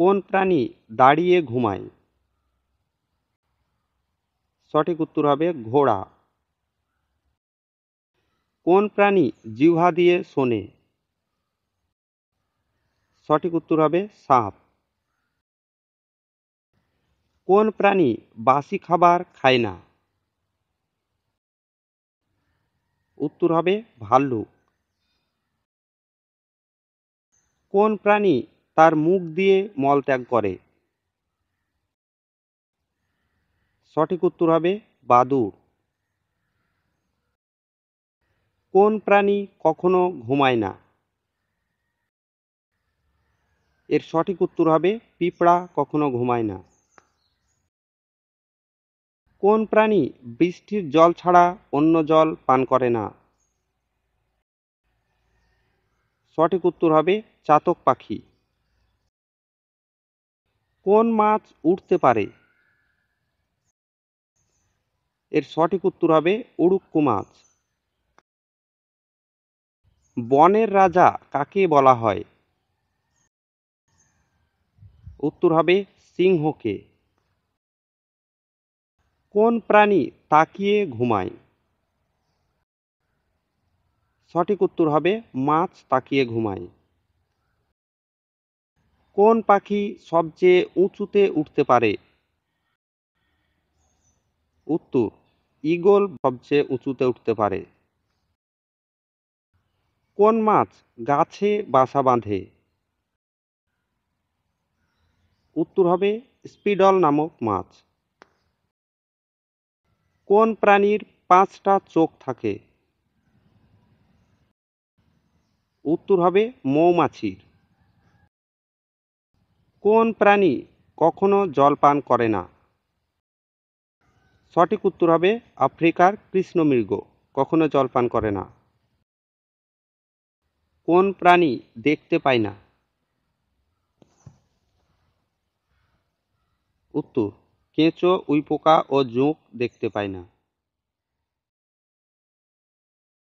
কোন প্রাণী দাঁড়িয়ে ঘুমায় সঠিক উত্তর হবে ঘোড়া কোন প্রাণী জিহ্বা দিয়ে শোনে সঠিক উত্তর হবে সাপ কোন প্রাণী বাসি খাবার খায় না উত্তর হবে ভাল্লুক কোন প্রাণী তার মুখ দিয়ে মল ত্যাগ করে সঠিক উত্তর হবে বাদুর কোন প্রাণী কখনো ঘুমায় না এর সঠিক উত্তর হবে পিঁপড়া কখনো ঘুমায় না কোন প্রাণী বৃষ্টির জল ছাড়া অন্য জল পান করে না সঠিক উত্তর হবে চাতক পাখি কোন মাছ উঠতে পারে এর সঠিক উত্তর হবে উড়ুক্কু মাছ বনের রাজা কাকে বলা হয় উত্তর হবে সিংহকে কোন প্রাণী তাকিয়ে ঘুমায় সঠিক উত্তর হবে মাছ তাকিয়ে ঘুমায় কোন পাখি সবচেয়ে উঁচুতে উঠতে পারে উত্তর ইগল সবচেয়ে উঁচুতে উঠতে পারে কোন মাছ গাছে বাসা বাঁধে উত্তর হবে স্পিডল নামক মাছ কোন প্রাণীর পাঁচটা চোখ থাকে উত্তর হবে মৌমাছির কোন প্রাণী কখনো জল পান করে না সঠিক উত্তর হবে আফ্রিকার কৃষ্ণমৃগ কখনো জল পান করে না কোন প্রাণী দেখতে পায় না উত্তর কেঁচো উইপোকা ও জোঁক দেখতে পায় না